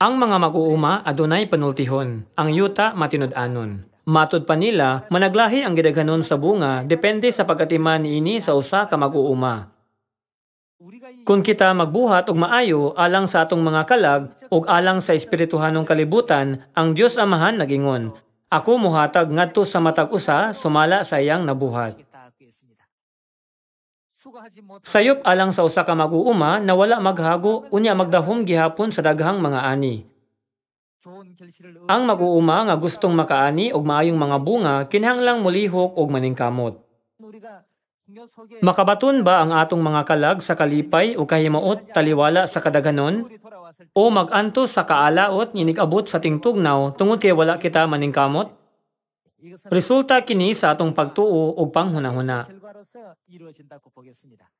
Ang mga mag-uuma, adunay panultihon, ang yuta matinud-anon. Matod pa nila, managlahi ang gidaghanon sa bunga depende sa pagatiman niini sa usa ka mag-uuma. Kung kita magbuhat og maayo alang sa atong mga kalag ug alang sa espirituhanong kalibutan, ang Dios Amahan nagingon, Ako muhatag ngadto sa matag usa sumala sa iyang nabuhat. Sayop alang sa usa ka mag-uuma na wala maghago unya magdahom gihapon sa daghang mga ani. Ang mag-uuma nga gustong makaani og maayong mga bunga kinahanglang mulihok og maningkamot. Makabaton ba ang atong mga kalag sa kalipay o kahimuot taliwala sa kadaganon? O maganto sa kaalaot ninigabot sa tingtugnaw tungod kay wala kita maningkamot? Resulta kini sa atong pagtuo og panghunahuna. 따라서 이루어진다고 보겠습니다.